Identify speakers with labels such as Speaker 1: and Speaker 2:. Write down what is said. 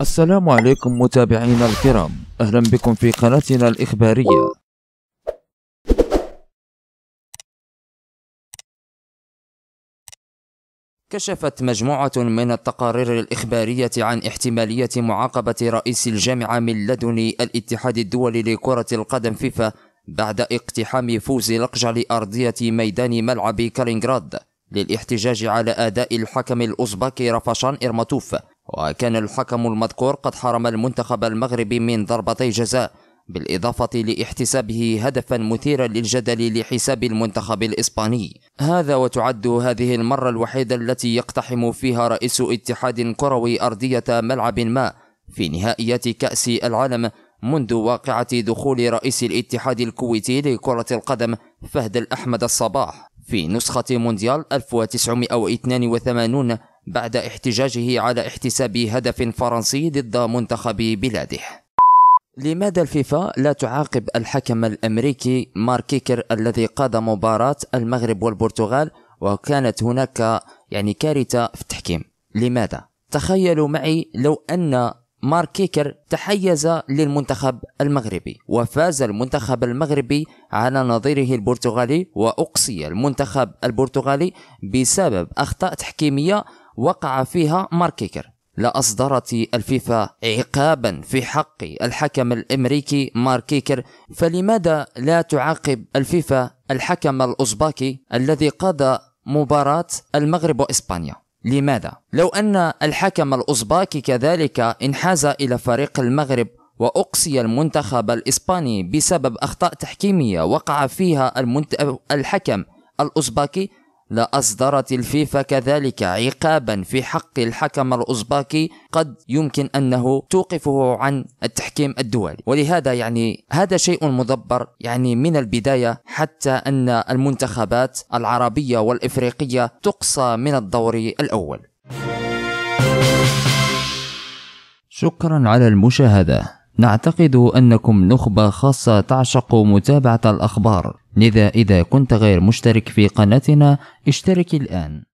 Speaker 1: السلام عليكم متابعينا الكرام أهلا بكم في قناتنا الإخبارية كشفت مجموعة من التقارير الإخبارية عن احتمالية معاقبة رئيس الجامعة من لدن الاتحاد الدولي لكرة القدم فيفا بعد اقتحام فوز لقجع لأرضية ميدان ملعب كالينغراد للاحتجاج على أداء الحكم الأوزبكي رفشان إرماتوف وكان الحكم المذكور قد حرم المنتخب المغربي من ضربتي جزاء بالإضافة لاحتسابه هدفا مثيرا للجدل لحساب المنتخب الإسباني هذا وتعد هذه المرة الوحيدة التي يقتحم فيها رئيس اتحاد كروي أرضية ملعب ما في نهائيات كأس العالم منذ واقعة دخول رئيس الاتحاد الكويتي لكرة القدم فهد الأحمد الصباح في نسخة مونديال 1982 بعد احتجاجه على احتساب هدف فرنسي ضد منتخب بلاده لماذا الفيفا لا تعاقب الحكم الأمريكي مارك كيكر الذي قاد مباراة المغرب والبرتغال وكانت هناك يعني كارثة في التحكيم لماذا؟ تخيلوا معي لو أن مارك كيكر تحيز للمنتخب المغربي وفاز المنتخب المغربي على نظيره البرتغالي وأقصي المنتخب البرتغالي بسبب أخطاء تحكيمية وقع فيها مارك كيكر لأصدرت الفيفا عقابا في حق الحكم الأمريكي مارك كيكر فلماذا لا تعاقب الفيفا الحكم الأوزباكي الذي قاد مباراة المغرب وإسبانيا لماذا؟ لو أن الحكم الأوزباكي كذلك انحاز إلى فريق المغرب وأقصي المنتخب الإسباني بسبب أخطاء تحكيمية وقع فيها المنت... الحكم الأوزباكي لأصدرت الفيفا كذلك عقابا في حق الحكم الأوزباكي قد يمكن أنه توقفه عن التحكيم الدولي ولهذا يعني هذا شيء مدبر يعني من البداية حتى أن المنتخبات العربية والإفريقية تقصى من الدور الأول شكرا على المشاهدة نعتقد أنكم نخبة خاصة تعشق متابعة الأخبار لذا إذا كنت غير مشترك في قناتنا اشترك الآن